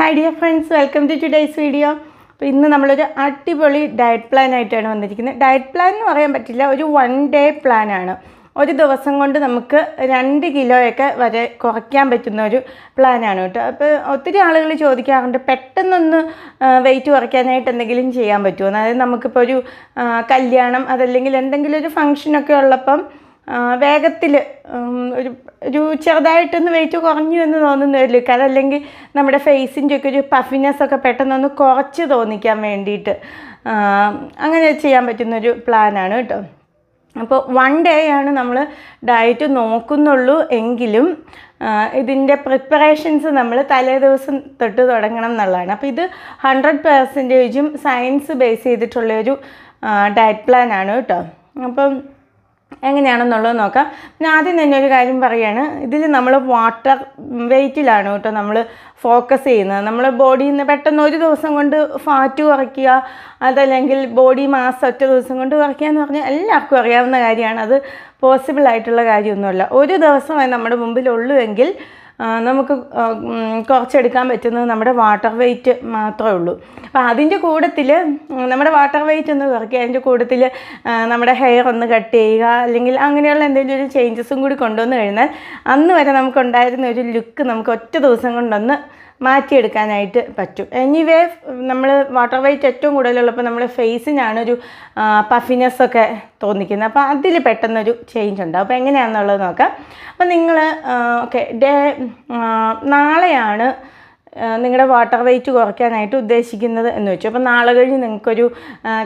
hi dear friends welcome to today's video അപ്പോൾ ഇന്ന് നമ്മളൊരു അടിപൊളി ഡയറ്റ് പ്ലാൻ ആയിട്ടാണ് വന്നിരിക്കുന്നത് ഡയറ്റ് പ്ലാൻ എന്ന് പറയാൻ പറ്റില്ല ഒരു വൺ ഡേ പ്ലാനാണ് ഒരു ദിവസം കൊണ്ട് നമുക്ക് രണ്ട് കിലോയൊക്കെ വരെ കുറയ്ക്കാൻ പറ്റുന്ന ഒരു പ്ലാനാണ് കേട്ടോ അപ്പോൾ ഒത്തിരി ആളുകൾ ചോദിക്കാറുണ്ട് പെട്ടെന്നൊന്ന് വെയിറ്റ് കുറയ്ക്കാനായിട്ട് എന്തെങ്കിലും ചെയ്യാൻ പറ്റുമോ അതായത് നമുക്കിപ്പോൾ ഒരു കല്യാണം അതല്ലെങ്കിൽ എന്തെങ്കിലും ഒരു ഫംഗ്ഷനൊക്കെ ഉള്ളപ്പം വേഗത്തിൽ ഒരു ഒരു ചെറുതായിട്ടൊന്ന് വെയിറ്റ് കുറഞ്ഞു എന്ന് തോന്നുന്നു ഒരു ലുക്ക് അതല്ലെങ്കിൽ നമ്മുടെ ഫേസിൻ്റെ ഒക്കെ ഒരു പഫിനെസ് ഒക്കെ പെട്ടെന്നൊന്ന് കുറച്ച് തോന്നിക്കാൻ വേണ്ടിയിട്ട് അങ്ങനെ ചെയ്യാൻ പറ്റുന്നൊരു പ്ലാനാണ് കേട്ടോ അപ്പോൾ വൺ ഡേ ആണ് നമ്മൾ ഡയറ്റ് നോക്കുന്നുള്ളൂ എങ്കിലും ഇതിൻ്റെ പ്രിപ്പറേഷൻസ് നമ്മൾ തലേ ദിവസം തൊട്ട് തുടങ്ങണം എന്നുള്ളതാണ് അപ്പോൾ ഇത് ഹൺഡ്രഡ് പെർസെൻറ്റേജും സയൻസ് ബേസ് ചെയ്തിട്ടുള്ളൊരു ഡയറ്റ് പ്ലാനാണ് കേട്ടോ അപ്പം എങ്ങനെയാണെന്നുള്ളത് നോക്കാം പിന്നെ ആദ്യം തന്നെ ഒരു കാര്യം പറയുകയാണ് ഇതിൽ നമ്മൾ വാട്ടർ വെയ്റ്റിലാണ് കേട്ടോ നമ്മൾ ഫോക്കസ് ചെയ്യുന്നത് നമ്മൾ ബോഡിയിൽ നിന്ന് പെട്ടെന്ന് ഒരു ദിവസം കൊണ്ട് ഫാറ്റ് കുറയ്ക്കുക അതല്ലെങ്കിൽ ബോഡി മാസ് ഒറ്റ ദിവസം കൊണ്ട് കുറയ്ക്കുക എന്ന് പറഞ്ഞാൽ എല്ലാവർക്കും അറിയാവുന്ന കാര്യമാണ് അത് പോസിബിൾ ആയിട്ടുള്ള കാര്യമൊന്നുമല്ല ഒരു ദിവസമായി നമ്മുടെ മുമ്പിലുള്ളൂ എങ്കിൽ നമുക്ക് കുറച്ചെടുക്കാൻ പറ്റുന്നത് നമ്മുടെ വാട്ടർ വെയിറ്റ് മാത്രമേ ഉള്ളൂ അപ്പോൾ അതിൻ്റെ കൂടത്തിൽ നമ്മുടെ വാട്ടർ വെയിറ്റ് ഒന്ന് കുറയ്ക്കുക അതിൻ്റെ കൂടത്തിൽ നമ്മുടെ ഹെയർ ഒന്ന് കട്ട് ചെയ്യുക അല്ലെങ്കിൽ അങ്ങനെയുള്ള എന്തെങ്കിലും ഒരു ചേഞ്ചസും കൂടി കൊണ്ടുവന്ന് കഴിഞ്ഞാൽ അന്ന് വരെ നമുക്കുണ്ടായിരുന്ന ഒരു ലുക്ക് നമുക്ക് ഒറ്റ ദിവസം കൊണ്ടൊന്ന് മാറ്റിയെടുക്കാനായിട്ട് പറ്റും എനിവേ നമ്മൾ വാട്ടർ വെയിറ്റ് ഏറ്റവും കൂടുതലുള്ളപ്പോൾ നമ്മുടെ ഫേസിനാണൊരു പഫിനെസ് ഒക്കെ തോന്നിക്കുന്നത് അപ്പോൾ അതിൽ പെട്ടെന്നൊരു ചേഞ്ച് ഉണ്ടാവും അപ്പോൾ എങ്ങനെയാണെന്നുള്ളത് നോക്കാം അപ്പോൾ നിങ്ങൾ ഓക്കെ ഡേ നാളെയാണ് നിങ്ങളുടെ വാട്ടർ വെയിറ്റ് കുറയ്ക്കാനായിട്ട് ഉദ്ദേശിക്കുന്നത് എന്ന് വെച്ചു അപ്പോൾ നാളെ കഴിഞ്ഞ് നിങ്ങൾക്കൊരു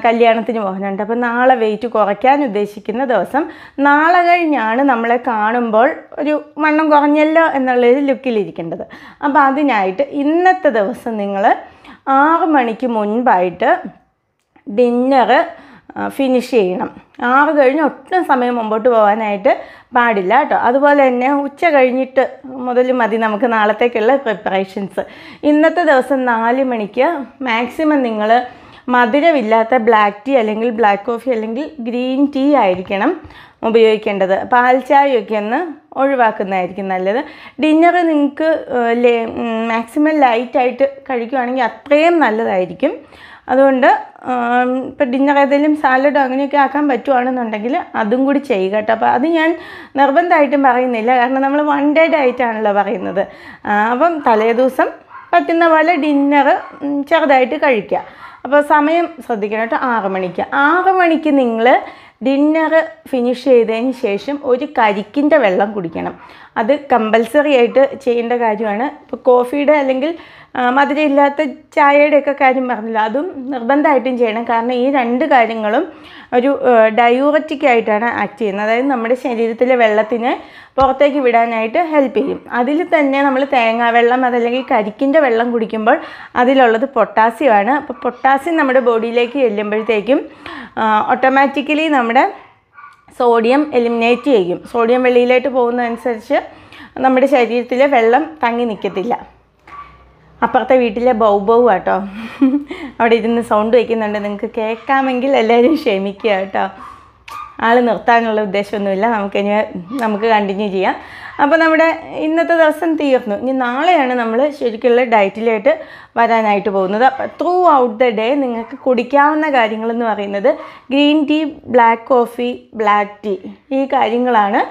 കല്യാണത്തിന് പോകുന്നുണ്ട് അപ്പോൾ നാളെ വെയിറ്റ് കുറയ്ക്കാൻ ഉദ്ദേശിക്കുന്ന ദിവസം നാളെ കഴിഞ്ഞാണ് നമ്മളെ കാണുമ്പോൾ ഒരു വണ്ണം കുറഞ്ഞല്ലോ എന്നുള്ളൊരു ലുക്കിലിരിക്കേണ്ടത് അപ്പോൾ അതിനായിട്ട് ഇന്നത്തെ ദിവസം നിങ്ങൾ ആറ് മണിക്ക് മുൻപായിട്ട് ഡിന്നറ് ഫിനിഷ് ചെയ്യണം ആറ് കഴിഞ്ഞ് ഒട്ടും സമയം മുമ്പോട്ട് പോകാനായിട്ട് പാടില്ല കേട്ടോ അതുപോലെ തന്നെ ഉച്ച കഴിഞ്ഞിട്ട് മുതൽ മതി നമുക്ക് നാളത്തേക്കുള്ള പ്രിപ്പറേഷൻസ് ഇന്നത്തെ ദിവസം നാല് മണിക്ക് മാക്സിമം നിങ്ങൾ മധുരമില്ലാത്ത ബ്ലാക്ക് ടീ അല്ലെങ്കിൽ ബ്ലാക്ക് കോഫി അല്ലെങ്കിൽ ഗ്രീൻ ടീ ആയിരിക്കണം ഉപയോഗിക്കേണ്ടത് പാൽ ചായയൊക്കെ ഒന്ന് ഒഴിവാക്കുന്നതായിരിക്കും നല്ലത് ഡിന്നർ നിങ്ങൾക്ക് മാക്സിമം ലൈറ്റായിട്ട് കഴിക്കുകയാണെങ്കിൽ അത്രയും നല്ലതായിരിക്കും അതുകൊണ്ട് ഇപ്പം ഡിന്നർ ഏതെങ്കിലും സാലഡോ അങ്ങനെയൊക്കെ ആക്കാൻ പറ്റുവാണെന്നുണ്ടെങ്കിൽ അതും കൂടി ചെയ്യുക കേട്ടോ അപ്പോൾ അത് ഞാൻ നിർബന്ധമായിട്ടും പറയുന്നില്ല കാരണം നമ്മൾ വൺ ഡേ ഡയറ്റാണല്ലോ പറയുന്നത് അപ്പം തലേദിവസം പറ്റുന്ന പോലെ ഡിന്നർ ചെറുതായിട്ട് കഴിക്കുക അപ്പോൾ സമയം ശ്രദ്ധിക്കണം കേട്ടോ ആറ് മണിക്ക് ആറ് മണിക്ക് നിങ്ങൾ ഡിന്നർ ഫിനിഷ് ചെയ്തതിന് ശേഷം ഒരു കരിക്കിൻ്റെ വെള്ളം കുടിക്കണം അത് കമ്പൽസറി ആയിട്ട് ചെയ്യേണ്ട കാര്യമാണ് ഇപ്പോൾ കോഫിയുടെ അല്ലെങ്കിൽ മധുരയില്ലാത്ത ചായയുടെയൊക്കെ കാര്യം പറഞ്ഞില്ല അതും നിർബന്ധമായിട്ടും ചെയ്യണം കാരണം ഈ രണ്ട് കാര്യങ്ങളും ഒരു ഡയൂററ്റിക് ആയിട്ടാണ് ആക്ട് ചെയ്യുന്നത് അതായത് നമ്മുടെ ശരീരത്തിലെ വെള്ളത്തിന് പുറത്തേക്ക് വിടാനായിട്ട് ഹെൽപ്പ് ചെയ്യും അതിൽ തന്നെ നമ്മൾ തേങ്ങാ വെള്ളം അതല്ലെങ്കിൽ കരിക്കിൻ്റെ വെള്ളം കുടിക്കുമ്പോൾ അതിലുള്ളത് പൊട്ടാസ്യമാണ് അപ്പോൾ പൊട്ടാസ്യം നമ്മുടെ ബോഡിയിലേക്ക് ചെല്ലുമ്പോഴത്തേക്കും ഓട്ടോമാറ്റിക്കലി നമ്മുടെ സോഡിയം എലിമിനേറ്റ് ചെയ്യും സോഡിയം വെളിയിലേക്ക് പോകുന്നതനുസരിച്ച് നമ്മുടെ ശരീരത്തിലെ വെള്ളം തങ്ങി നിൽക്കത്തില്ല അപ്പുറത്തെ വീട്ടിലെ ബൗബവ് ആട്ടോ അവിടെ ഇരുന്ന് സൗണ്ട് വയ്ക്കുന്നുണ്ട് നിങ്ങൾക്ക് കേൾക്കാമെങ്കിൽ എല്ലാവരും ക്ഷമിക്കുക കേട്ടോ ആൾ നിർത്താനുള്ള ഉദ്ദേശമൊന്നുമില്ല നമുക്ക് ഇനി നമുക്ക് കണ്ടിന്യൂ ചെയ്യാം അപ്പോൾ നമ്മുടെ ഇന്നത്തെ ദിവസം തീർന്നു ഇനി നാളെയാണ് നമ്മൾ ശരിക്കുള്ള ഡയറ്റിലായിട്ട് വരാനായിട്ട് പോകുന്നത് അപ്പോൾ ത്രൂ ഔട്ട് ദ ഡേ നിങ്ങൾക്ക് കുടിക്കാവുന്ന കാര്യങ്ങളെന്ന് പറയുന്നത് green tea black coffee black tea ഈ കാര്യങ്ങളാണ്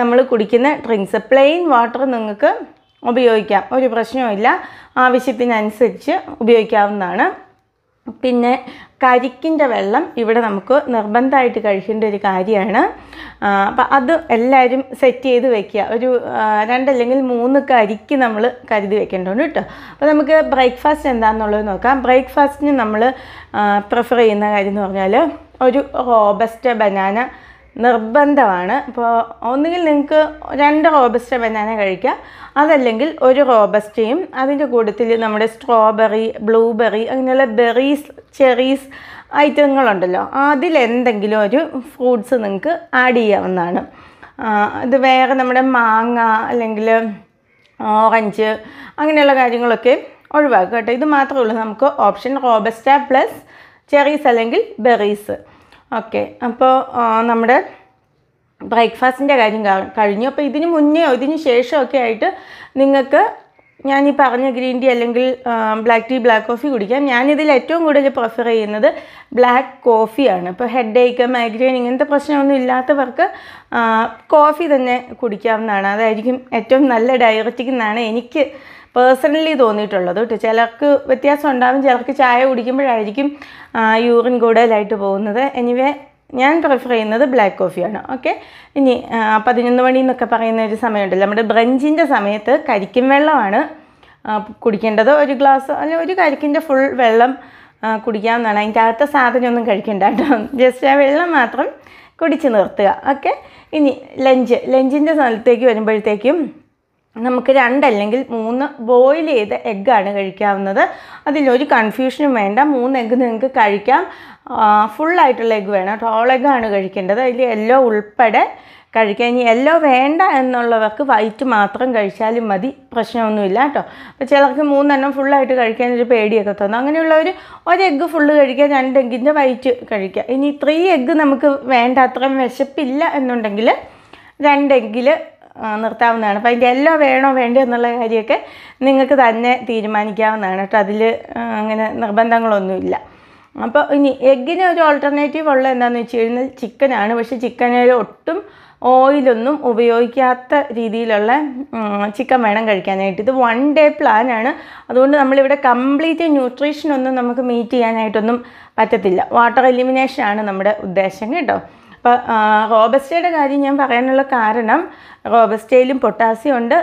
നമ്മൾ കുടിക്കുന്ന ഡ്രിങ്ക്സ് പ്ലെയിൻ വാട്ടർ നിങ്ങൾക്ക് ഉപയോഗിക്കാം ഒരു പ്രശ്നവുമില്ല ആവശ്യത്തിനനുസരിച്ച് ഉപയോഗിക്കാവുന്നതാണ് പിന്നെ കരിക്കിൻ്റെ വെള്ളം ഇവിടെ നമുക്ക് നിർബന്ധമായിട്ട് കഴിക്കേണ്ട ഒരു കാര്യമാണ് അപ്പം അത് എല്ലാവരും സെറ്റ് ചെയ്ത് വെക്കുക ഒരു രണ്ടല്ലെങ്കിൽ മൂന്ന് കരിക്ക് നമ്മൾ കരുതി വെക്കേണ്ടതുണ്ട് കേട്ടോ അപ്പോൾ നമുക്ക് ബ്രേക്ക്ഫാസ്റ്റ് എന്താണെന്നുള്ളത് നോക്കാം ബ്രേക്ക്ഫാസ്റ്റിന് നമ്മൾ പ്രിഫർ ചെയ്യുന്ന കാര്യം എന്ന് പറഞ്ഞാൽ ഒരു റോബസ്റ്റ് ബനാന നിർബന്ധമാണ് അപ്പോൾ ഒന്നുകിൽ നിങ്ങൾക്ക് രണ്ട് റോബസ്റ്റ ബനാന കഴിക്കാം അതല്ലെങ്കിൽ ഒരു റോബസ്റ്റയും അതിൻ്റെ കൂട്ടത്തിൽ നമ്മുടെ സ്ട്രോബെറി ബ്ലൂബെറി അങ്ങനെയുള്ള ബെറീസ് ചെറീസ് ഐറ്റങ്ങളുണ്ടല്ലോ അതിലെന്തെങ്കിലും ഒരു ഫ്രൂട്ട്സ് നിങ്ങൾക്ക് ആഡ് ചെയ്യാവുന്നതാണ് ഇത് വേറെ നമ്മുടെ മാങ്ങ അല്ലെങ്കിൽ ഓറഞ്ച് അങ്ങനെയുള്ള കാര്യങ്ങളൊക്കെ ഒഴിവാക്കുക കേട്ടോ ഇത് മാത്രമേ ഉള്ളൂ നമുക്ക് ഓപ്ഷൻ റോബസ്റ്റ പ്ലസ് ചെറീസ് അല്ലെങ്കിൽ ബെറീസ് ഓക്കെ അപ്പോൾ നമ്മുടെ ബ്രേക്ക്ഫാസ്റ്റിൻ്റെ കാര്യം കഴിഞ്ഞു അപ്പോൾ ഇതിന് മുന്നേ ഇതിന് ശേഷമൊക്കെ ആയിട്ട് നിങ്ങൾക്ക് ഞാൻ ഈ പറഞ്ഞ ഗ്രീൻ ടീ അല്ലെങ്കിൽ ബ്ലാക്ക് ടീ ബ്ലാക്ക് കോഫി കുടിക്കാം ഞാനിതിൽ ഏറ്റവും കൂടുതൽ പ്രിഫർ ചെയ്യുന്നത് ബ്ലാക്ക് കോഫിയാണ് ഇപ്പോൾ ഹെഡ് ഏക്ക് മൈഗ്രെയിൻ ഇങ്ങനത്തെ പ്രശ്നമൊന്നും ഇല്ലാത്തവർക്ക് കോഫി തന്നെ കുടിക്കാവുന്നതാണ് അതായിരിക്കും ഏറ്റവും നല്ല ഡയബറ്റിക് എന്നാണ് എനിക്ക് പേഴ്സണലി തോന്നിയിട്ടുള്ളത് കേട്ടോ ചിലർക്ക് വ്യത്യാസം ഉണ്ടാകും ചിലർക്ക് ചായ കുടിക്കുമ്പോഴായിരിക്കും യൂറിൻ കൂടുതലായിട്ട് പോകുന്നത് എനിവേ ഞാൻ പ്രിഫർ ചെയ്യുന്നത് ബ്ലാക്ക് കോഫിയാണ് ഓക്കെ ഇനി പതിനൊന്ന് മണി എന്നൊക്കെ പറയുന്ന ഒരു സമയമുണ്ടല്ലോ നമ്മുടെ ബ്രഞ്ചിൻ്റെ സമയത്ത് കരിക്കും വെള്ളമാണ് കുടിക്കേണ്ടത് ഒരു ഗ്ലാസ് അല്ലെങ്കിൽ ഒരു കരിക്കിൻ്റെ ഫുൾ വെള്ളം കുടിക്കാമെന്നാണ് അതിൻ്റെ അകത്തെ സാധനമൊന്നും കഴിക്കേണ്ട കേട്ടോ ജസ്റ്റ് ആ വെള്ളം മാത്രം കുടിച്ച് നിർത്തുക ഓക്കെ ഇനി ലഞ്ച് ലഞ്ചിൻ്റെ സ്ഥലത്തേക്ക് വരുമ്പോഴത്തേക്കും നമുക്ക് രണ്ടല്ലെങ്കിൽ മൂന്ന് ബോയിൽ ചെയ്ത എഗ്ഗാണ് കഴിക്കാവുന്നത് അതിലൊരു കൺഫ്യൂഷനും വേണ്ട മൂന്ന് എഗ്ഗ് നിങ്ങൾക്ക് കഴിക്കാം ഫുള്ളായിട്ടുള്ള എഗ്ഗ് വേണം ടോൾ എഗ്ഗാണ് കഴിക്കേണ്ടത് അതിൽ യെല്ലോ ഉൾപ്പെടെ കഴിക്കാം ഇനി യെല്ലോ വേണ്ട എന്നുള്ളവർക്ക് വൈറ്റ് മാത്രം കഴിച്ചാലും മതി പ്രശ്നമൊന്നുമില്ല കേട്ടോ അപ്പോൾ ചിലർക്ക് മൂന്നെണ്ണം ഫുള്ളായിട്ട് ഒരു പേടിയൊക്കെ തോന്നും അങ്ങനെയുള്ളവർ ഒരു എഗ്ഗ് ഫുള്ള് കഴിക്കുക രണ്ട് എഗ്ഗിൻ്റെ വൈറ്റ് കഴിക്കുക ഇനി ത്രീ എഗ്ഗ് നമുക്ക് വേണ്ട അത്രയും വിശപ്പില്ല എന്നുണ്ടെങ്കിൽ രണ്ടെങ്കിൽ നിർത്താവുന്നതാണ് അപ്പോൾ അതിൻ്റെ എല്ലാം വേണോ വേണ്ടോ എന്നുള്ള കാര്യമൊക്കെ നിങ്ങൾക്ക് തന്നെ തീരുമാനിക്കാവുന്നതാണ് കേട്ടോ അതിൽ അങ്ങനെ നിർബന്ധങ്ങളൊന്നുമില്ല അപ്പോൾ ഇനി എഗ്ഗിന് ഒരു ഓൾട്ടർനേറ്റീവ് ഉള്ള എന്താണെന്ന് വെച്ച് കഴിഞ്ഞാൽ ചിക്കനാണ് പക്ഷേ ചിക്കനിൽ ഒട്ടും ഓയിലൊന്നും ഉപയോഗിക്കാത്ത രീതിയിലുള്ള ചിക്കൻ വേണം കഴിക്കാനായിട്ട് ഇത് വൺ ഡേ പ്ലാനാണ് അതുകൊണ്ട് നമ്മളിവിടെ കംപ്ലീറ്റ് ന്യൂട്രീഷനൊന്നും നമുക്ക് മീറ്റ് ചെയ്യാനായിട്ടൊന്നും പറ്റത്തില്ല വാട്ടർ എലിമിനേഷൻ ആണ് നമ്മുടെ ഉദ്ദേശം കേട്ടോ അപ്പോൾ റോബസ്റ്റയുടെ കാര്യം ഞാൻ പറയാനുള്ള കാരണം റോബസ്റ്റയിലും പൊട്ടാസ്യം ഉണ്ട്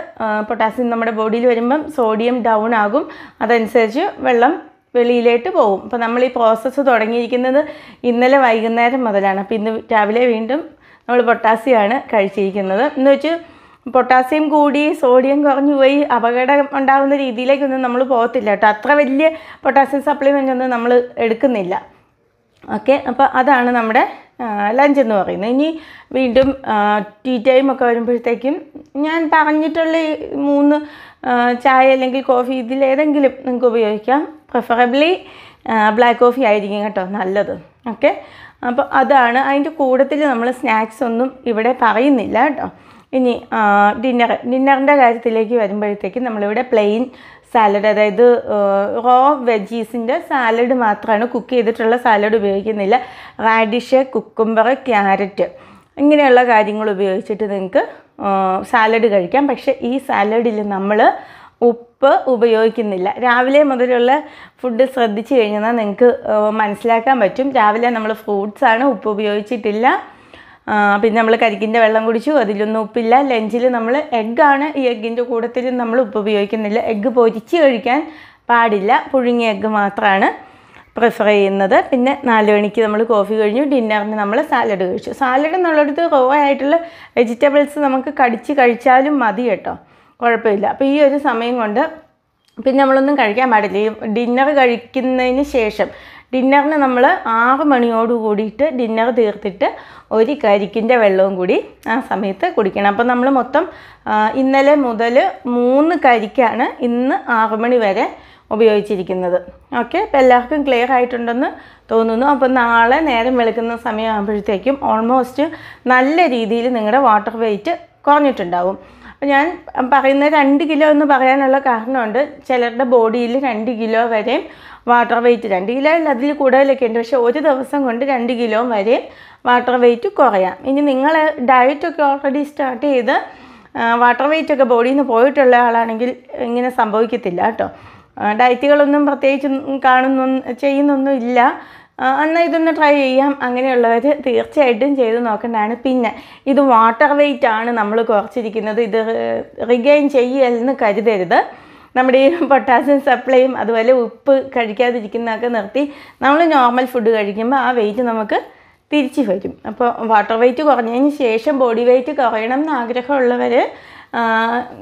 പൊട്ടാസ്യം നമ്മുടെ ബോഡിയിൽ വരുമ്പം സോഡിയം ഡൗൺ ആകും അതനുസരിച്ച് വെള്ളം വെളിയിലേക്ക് പോകും അപ്പോൾ നമ്മൾ ഈ പ്രോസസ്സ് തുടങ്ങിയിരിക്കുന്നത് ഇന്നലെ വൈകുന്നേരം മുതലാണ് അപ്പോൾ ഇന്ന് രാവിലെ വീണ്ടും നമ്മൾ പൊട്ടാസ്യമാണ് കഴിച്ചിരിക്കുന്നത് എന്ന് വെച്ച് പൊട്ടാസ്യം കൂടി സോഡിയം കുറഞ്ഞു പോയി അപകടം ഉണ്ടാകുന്ന രീതിയിലേക്കൊന്നും നമ്മൾ പോകത്തില്ല കേട്ടോ അത്ര വലിയ പൊട്ടാസ്യം സപ്ലിമെൻ്റ് ഒന്നും നമ്മൾ എടുക്കുന്നില്ല ഓക്കെ അപ്പോൾ അതാണ് നമ്മുടെ ലഞ്ച് എന്ന് പറയുന്നത് ഇനി വീണ്ടും ടീ ടൈം ഒക്കെ വരുമ്പോഴത്തേക്കും ഞാൻ പറഞ്ഞിട്ടുള്ള ഈ മൂന്ന് ചായ അല്ലെങ്കിൽ കോഫി ഇതിലേതെങ്കിലും നിങ്ങൾക്ക് ഉപയോഗിക്കാം പ്രിഫറബിളി ബ്ലാക്ക് കോഫി ആയിരിക്കും കേട്ടോ നല്ലത് ഓക്കെ അപ്പോൾ അതാണ് അതിൻ്റെ കൂടത്തിൽ നമ്മൾ സ്നാക്സ് ഒന്നും ഇവിടെ പറയുന്നില്ല കേട്ടോ ഇനി ഡിന്നർ ഡിന്നറിൻ്റെ കാര്യത്തിലേക്ക് വരുമ്പോഴത്തേക്കും നമ്മളിവിടെ പ്ലെയിൻ സാലഡ് അതായത് റോ വെജീസിൻ്റെ സാലഡ് മാത്രമാണ് കുക്ക് ചെയ്തിട്ടുള്ള സാലഡ് ഉപയോഗിക്കുന്നില്ല റാഡിഷ് കുക്കുംബർ ക്യാരറ്റ് ഇങ്ങനെയുള്ള കാര്യങ്ങൾ ഉപയോഗിച്ചിട്ട് നിങ്ങൾക്ക് സാലഡ് കഴിക്കാം പക്ഷേ ഈ സാലഡിൽ നമ്മൾ ഉപ്പ് ഉപയോഗിക്കുന്നില്ല രാവിലെ മുതലുള്ള ഫുഡ് ശ്രദ്ധിച്ചു കഴിഞ്ഞാൽ നിങ്ങൾക്ക് മനസ്സിലാക്കാൻ പറ്റും രാവിലെ നമ്മൾ ഫ്രൂട്ട്സാണ് ഉപ്പ് ഉപയോഗിച്ചിട്ടില്ല പിന്നെ നമ്മൾ കരിക്കിൻ്റെ വെള്ളം കുടിച്ചു അതിലൊന്നും ഉപ്പില്ല ലഞ്ചിൽ നമ്മൾ എഗ്ഗാണ് ഈ എഗ്ഗിൻ്റെ കൂട്ടത്തിൽ നമ്മൾ ഉപ്പ് ഉപയോഗിക്കുന്നില്ല എഗ്ഗ് പൊരിച്ച് കഴിക്കാൻ പാടില്ല പുഴുങ്ങിയ എഗ്ഗ് മാത്രമാണ് പ്രിഫർ ചെയ്യുന്നത് പിന്നെ നാല് മണിക്ക് നമ്മൾ കോഫി കഴിഞ്ഞു ഡിന്നറിന് നമ്മൾ സാലഡ് കഴിച്ചു സാലഡ് എന്നുള്ളടത്ത് റോ ആയിട്ടുള്ള വെജിറ്റബിൾസ് നമുക്ക് കടിച്ച് കഴിച്ചാലും മതി കേട്ടോ കുഴപ്പമില്ല അപ്പോൾ ഈ ഒരു സമയം കൊണ്ട് പിന്നെ നമ്മളൊന്നും കഴിക്കാൻ പാടില്ല ഈ ഡിന്നർ കഴിക്കുന്നതിന് ശേഷം ഡിന്നറിന് നമ്മൾ ആറ് മണിയോട് കൂടിയിട്ട് ഡിന്നർ തീർത്തിട്ട് ഒരു കരിക്കിൻ്റെ വെള്ളവും കൂടി ആ സമയത്ത് കുടിക്കണം അപ്പം നമ്മൾ മൊത്തം ഇന്നലെ മുതൽ മൂന്ന് കരിക്കാണ് ഇന്ന് ആറ് മണി വരെ ഉപയോഗിച്ചിരിക്കുന്നത് ഓക്കെ അപ്പോൾ എല്ലാവർക്കും ക്ലിയർ ആയിട്ടുണ്ടെന്ന് തോന്നുന്നു അപ്പോൾ നാളെ നേരം വെളുക്കുന്ന സമയമാകുമ്പോഴത്തേക്കും ഓൾമോസ്റ്റ് നല്ല രീതിയിൽ നിങ്ങളുടെ വാട്ടർ വെയിറ്റ് കുറഞ്ഞിട്ടുണ്ടാവും അപ്പം ഞാൻ പറയുന്ന രണ്ട് കിലോ എന്ന് പറയാനുള്ള കാരണമുണ്ട് ചിലരുടെ ബോഡിയിൽ രണ്ട് കിലോ വരെയും വാട്ടർ വെയിറ്റ് രണ്ട് കിലോ അല്ല അതിൽ കൂടുതലൊക്കെ ഉണ്ട് പക്ഷേ ഒരു ദിവസം കൊണ്ട് രണ്ട് കിലോ വരെയും വാട്ടർ വെയിറ്റ് കുറയാം ഇനി നിങ്ങൾ ഡയറ്റൊക്കെ ഓൾറെഡി സ്റ്റാർട്ട് ചെയ്ത് വാട്ടർ വെയിറ്റൊക്കെ ബോഡിയിൽ നിന്ന് പോയിട്ടുള്ള ആളാണെങ്കിൽ ഇങ്ങനെ സംഭവിക്കത്തില്ല കേട്ടോ ഡയറ്റുകളൊന്നും പ്രത്യേകിച്ച് കാണുന്നൊന്നും ചെയ്യുന്നൊന്നും ഇല്ല എന്നാൽ ഇതൊന്ന് ട്രൈ ചെയ്യാം അങ്ങനെയുള്ളവർ തീർച്ചയായിട്ടും ചെയ്ത് നോക്കേണ്ടതാണ് പിന്നെ ഇത് വാട്ടർ വെയിറ്റ് ആണ് നമ്മൾ കുറച്ചിരിക്കുന്നത് ഇത് റിഗെയിൻ ചെയ്യലെന്ന് കരുതരുത് നമ്മുടെ ഈ പൊട്ടാസ്യം സപ്ലൈയും അതുപോലെ ഉപ്പ് കഴിക്കാതിരിക്കുന്നതൊക്കെ നിർത്തി നമ്മൾ നോർമൽ ഫുഡ് കഴിക്കുമ്പോൾ ആ വെയിറ്റ് നമുക്ക് തിരിച്ചു വരും അപ്പോൾ വാട്ടർ വെയിറ്റ് കുറഞ്ഞതിന് ശേഷം ബോഡി വെയിറ്റ് കുറയണം എന്ന് ആഗ്രഹമുള്ളവർ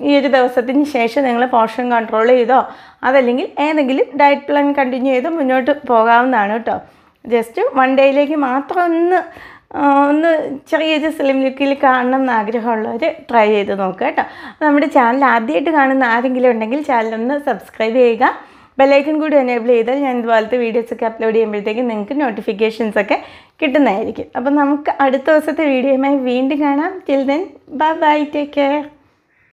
ഈ ഒരു ദിവസത്തിന് ശേഷം നിങ്ങൾ പോർഷൻ കൺട്രോൾ ചെയ്തോ അതല്ലെങ്കിൽ ഏതെങ്കിലും ഡയറ്റ് പ്ലാൻ കണ്ടിന്യൂ ചെയ്ത് മുന്നോട്ട് പോകാവുന്നതാണ് കേട്ടോ ജസ്റ്റ് വൺ ഡേയിലേക്ക് മാത്രം ഒന്ന് ഒന്ന് ചെറിയ സ്ലിം ലുക്കിൽ കാണണം എന്ന് ആഗ്രഹമുള്ളവർ ട്രൈ ചെയ്ത് നോക്കുക കേട്ടോ നമ്മുടെ ചാനൽ ആദ്യമായിട്ട് കാണുന്ന ആരെങ്കിലും ഉണ്ടെങ്കിൽ ചാനൽ ഒന്ന് സബ്സ്ക്രൈബ് ചെയ്യുക ബെല്ലൈക്കൺ കൂടി എനേബിൾ ചെയ്താൽ ഞാൻ ഇതുപോലത്തെ വീഡിയോസൊക്കെ അപ്ലോഡ് ചെയ്യുമ്പോഴത്തേക്കും നിങ്ങൾക്ക് നോട്ടിഫിക്കേഷൻസൊക്കെ കിട്ടുന്നതായിരിക്കും അപ്പോൾ നമുക്ക് അടുത്ത ദിവസത്തെ വീഡിയോയുമായി വീണ്ടും കാണാം till then bye bye take care